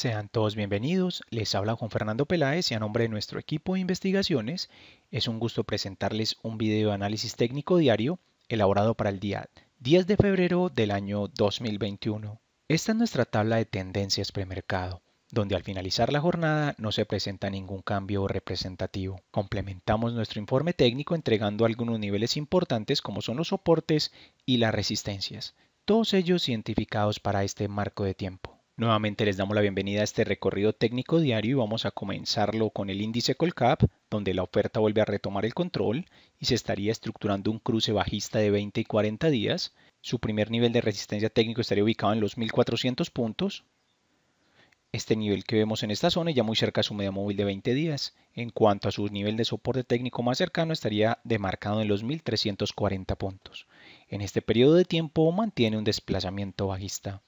Sean todos bienvenidos, les habla Juan Fernando Peláez y a nombre de nuestro equipo de investigaciones es un gusto presentarles un video de análisis técnico diario elaborado para el día 10 de febrero del año 2021. Esta es nuestra tabla de tendencias premercado, donde al finalizar la jornada no se presenta ningún cambio representativo. Complementamos nuestro informe técnico entregando algunos niveles importantes como son los soportes y las resistencias, todos ellos identificados para este marco de tiempo. Nuevamente les damos la bienvenida a este recorrido técnico diario y vamos a comenzarlo con el índice Colcap, donde la oferta vuelve a retomar el control y se estaría estructurando un cruce bajista de 20 y 40 días. Su primer nivel de resistencia técnico estaría ubicado en los 1400 puntos. Este nivel que vemos en esta zona ya muy cerca a su media móvil de 20 días. En cuanto a su nivel de soporte técnico más cercano estaría demarcado en los 1340 puntos. En este periodo de tiempo mantiene un desplazamiento bajista.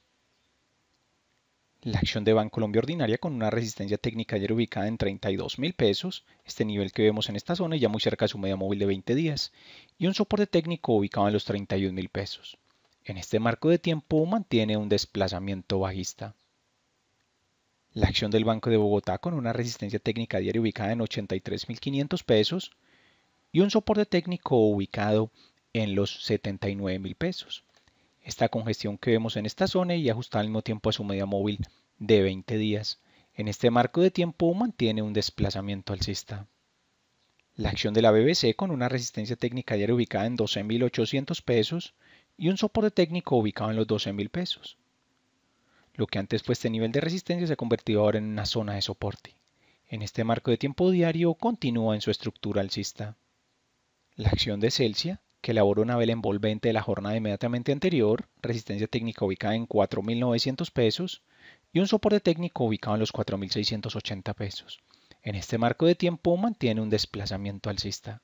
La acción de Bancolombia ordinaria con una resistencia técnica diaria ubicada en 32 mil pesos, este nivel que vemos en esta zona ya muy cerca de su media móvil de 20 días, y un soporte técnico ubicado en los 31 mil pesos. En este marco de tiempo mantiene un desplazamiento bajista. La acción del Banco de Bogotá con una resistencia técnica diaria ubicada en 83.500 pesos y un soporte técnico ubicado en los 79.000 pesos esta congestión que vemos en esta zona y ajustada al mismo tiempo a su media móvil de 20 días. En este marco de tiempo mantiene un desplazamiento alcista. La acción de la BBC con una resistencia técnica diaria ubicada en 12.800 pesos y un soporte técnico ubicado en los 12.000 pesos. Lo que antes fue este nivel de resistencia se ha convertido ahora en una zona de soporte. En este marco de tiempo diario continúa en su estructura alcista. La acción de Celsia que elabora una vela envolvente de la jornada inmediatamente anterior, resistencia técnica ubicada en 4.900 pesos y un soporte técnico ubicado en los 4.680 pesos. En este marco de tiempo mantiene un desplazamiento alcista.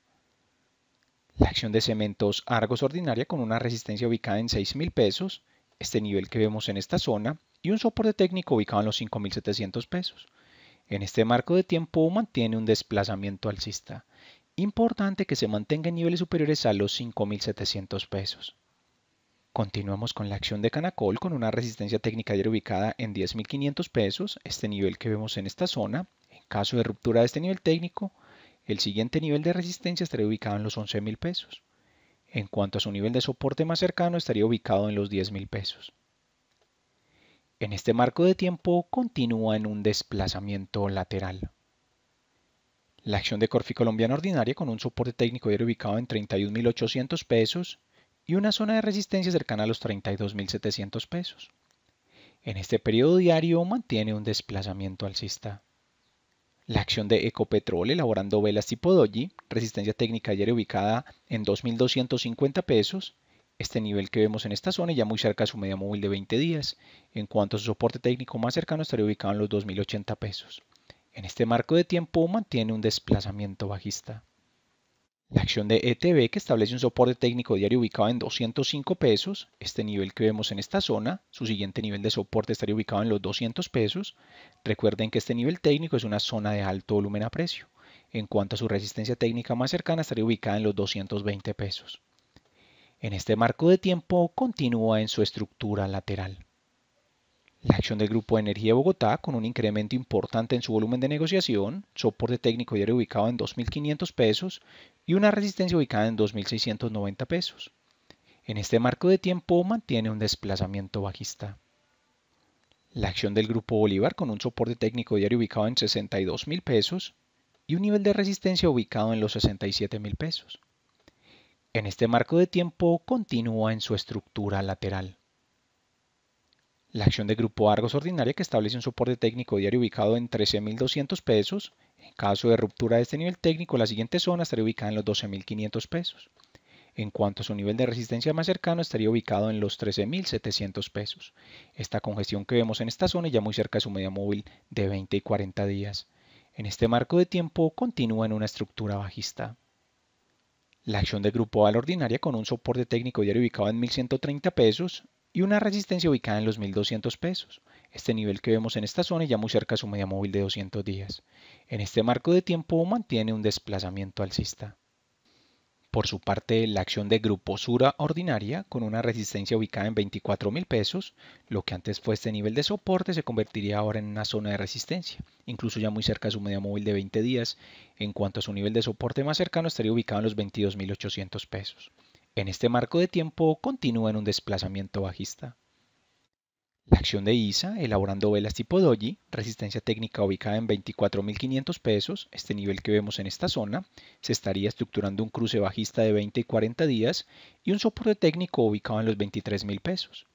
La acción de cementos Argos ordinaria con una resistencia ubicada en 6.000 pesos, este nivel que vemos en esta zona, y un soporte técnico ubicado en los 5.700 pesos. En este marco de tiempo mantiene un desplazamiento alcista. Importante que se mantenga en niveles superiores a los 5.700 pesos. Continuamos con la acción de Canacol con una resistencia técnica ayer ubicada en 10.500 pesos, este nivel que vemos en esta zona. En caso de ruptura de este nivel técnico, el siguiente nivel de resistencia estaría ubicado en los 11.000 pesos. En cuanto a su nivel de soporte más cercano, estaría ubicado en los 10.000 pesos. En este marco de tiempo continúa en un desplazamiento lateral. La acción de Corfi Colombiana Ordinaria con un soporte técnico era ubicado en 31.800 pesos y una zona de resistencia cercana a los 32.700 pesos. En este periodo diario mantiene un desplazamiento alcista. La acción de Ecopetrol elaborando velas tipo Doji, resistencia técnica ayer ubicada en 2.250 pesos, este nivel que vemos en esta zona ya muy cerca de su media móvil de 20 días. En cuanto a su soporte técnico más cercano estaría ubicado en los 2.080 pesos. En este marco de tiempo mantiene un desplazamiento bajista. La acción de ETB que establece un soporte técnico diario ubicado en 205 pesos, este nivel que vemos en esta zona, su siguiente nivel de soporte estaría ubicado en los 200 pesos. Recuerden que este nivel técnico es una zona de alto volumen a precio. En cuanto a su resistencia técnica más cercana estaría ubicada en los 220 pesos. En este marco de tiempo continúa en su estructura lateral la acción del Grupo Energía de Bogotá, con un incremento importante en su volumen de negociación, soporte técnico diario ubicado en 2.500 pesos y una resistencia ubicada en 2.690 pesos. En este marco de tiempo mantiene un desplazamiento bajista. La acción del Grupo Bolívar con un soporte técnico diario ubicado en $62,000 pesos y un nivel de resistencia ubicado en los $67,000. pesos. En este marco de tiempo continúa en su estructura lateral. La acción de Grupo Argos ordinaria que establece un soporte técnico diario ubicado en 13.200 pesos. En caso de ruptura de este nivel técnico, la siguiente zona estaría ubicada en los 12.500 pesos. En cuanto a su nivel de resistencia más cercano, estaría ubicado en los 13.700 pesos. Esta congestión que vemos en esta zona ya muy cerca de su media móvil de 20 y 40 días. En este marco de tiempo continúa en una estructura bajista. La acción de Grupo A ordinaria con un soporte técnico diario ubicado en 1.130 pesos, y una resistencia ubicada en los 1200 pesos. Este nivel que vemos en esta zona ya muy cerca a su media móvil de 200 días. En este marco de tiempo mantiene un desplazamiento alcista. Por su parte, la acción de grupo gruposura ordinaria, con una resistencia ubicada en 24.000 pesos, lo que antes fue este nivel de soporte, se convertiría ahora en una zona de resistencia, incluso ya muy cerca de su media móvil de 20 días. En cuanto a su nivel de soporte más cercano, estaría ubicado en los 22.800 pesos en este marco de tiempo continúa en un desplazamiento bajista. La acción de ISA, elaborando velas tipo doji, resistencia técnica ubicada en 24.500 pesos, este nivel que vemos en esta zona, se estaría estructurando un cruce bajista de 20 y 40 días y un soporte técnico ubicado en los 23.000 pesos.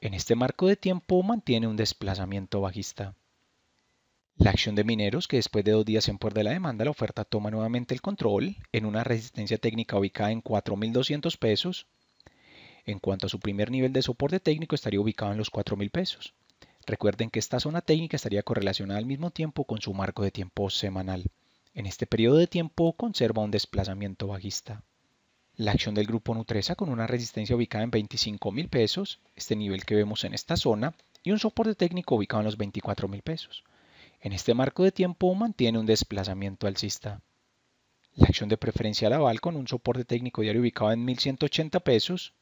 En este marco de tiempo mantiene un desplazamiento bajista. La acción de mineros, que después de dos días en puerta de la demanda, la oferta toma nuevamente el control en una resistencia técnica ubicada en 4.200 pesos. En cuanto a su primer nivel de soporte técnico, estaría ubicado en los 4.000 pesos. Recuerden que esta zona técnica estaría correlacionada al mismo tiempo con su marco de tiempo semanal. En este periodo de tiempo conserva un desplazamiento bajista. La acción del grupo Nutresa con una resistencia ubicada en 25,000 pesos, este nivel que vemos en esta zona, y un soporte técnico ubicado en los 24,000 pesos. En este marco de tiempo mantiene un desplazamiento alcista. La acción de preferencia al aval con un soporte técnico diario ubicado en 1180 pesos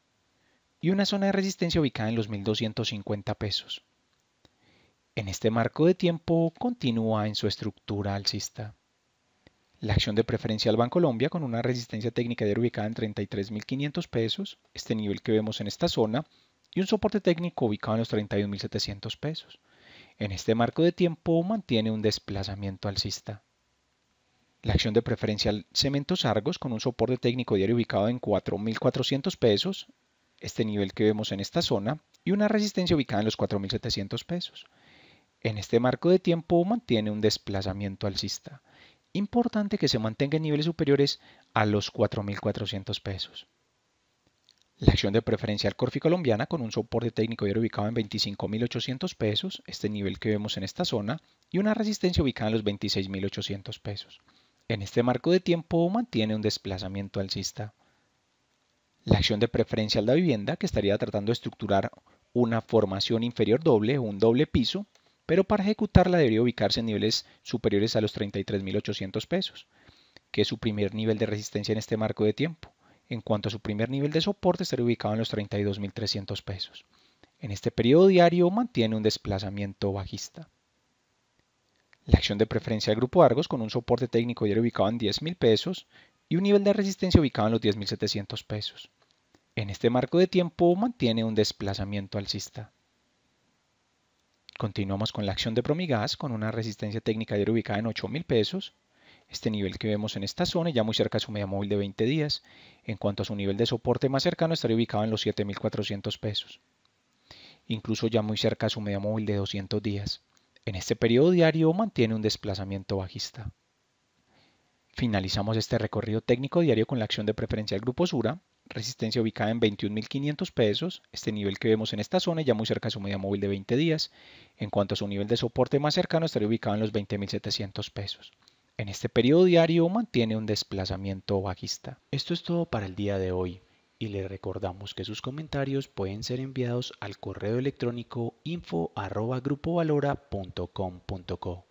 y una zona de resistencia ubicada en los 1250 pesos. En este marco de tiempo continúa en su estructura alcista. La acción de preferencia al Colombia con una resistencia técnica diaria ubicada en 33.500 pesos, este nivel que vemos en esta zona, y un soporte técnico ubicado en los 31.700 pesos. En este marco de tiempo mantiene un desplazamiento alcista. La acción de preferencia Cementos Argos con un soporte técnico diario ubicado en 4.400 pesos, este nivel que vemos en esta zona, y una resistencia ubicada en los 4.700 pesos. En este marco de tiempo mantiene un desplazamiento alcista. Importante que se mantenga en niveles superiores a los 4.400 pesos. La acción de preferencial Corfi colombiana con un soporte técnico ayer ubicado en 25.800 pesos, este nivel que vemos en esta zona, y una resistencia ubicada en los 26.800 pesos. En este marco de tiempo mantiene un desplazamiento alcista. La acción de preferencial de vivienda que estaría tratando de estructurar una formación inferior doble o un doble piso, pero para ejecutarla debería ubicarse en niveles superiores a los 33.800 pesos, que es su primer nivel de resistencia en este marco de tiempo. En cuanto a su primer nivel de soporte, estaría ubicado en los 32.300 pesos. En este periodo diario mantiene un desplazamiento bajista. La acción de preferencia del grupo Argos con un soporte técnico diario ubicado en 10.000 pesos y un nivel de resistencia ubicado en los 10.700 pesos. En este marco de tiempo mantiene un desplazamiento alcista. Continuamos con la acción de Promigas con una resistencia técnica diaria ubicada en 8.000 pesos este nivel que vemos en esta zona ya muy cerca de su media móvil de 20 días. En cuanto a su nivel de soporte más cercano, estaría ubicado en los 7.400 pesos. Incluso ya muy cerca de su media móvil de 200 días. En este periodo diario mantiene un desplazamiento bajista. Finalizamos este recorrido técnico diario con la acción de preferencia del grupo Sura, resistencia ubicada en 21.500 pesos, este nivel que vemos en esta zona ya muy cerca de su media móvil de 20 días. En cuanto a su nivel de soporte más cercano, estaría ubicado en los 20.700 pesos. En este periodo diario mantiene un desplazamiento bajista. Esto es todo para el día de hoy y le recordamos que sus comentarios pueden ser enviados al correo electrónico info@grupovalora.com.co.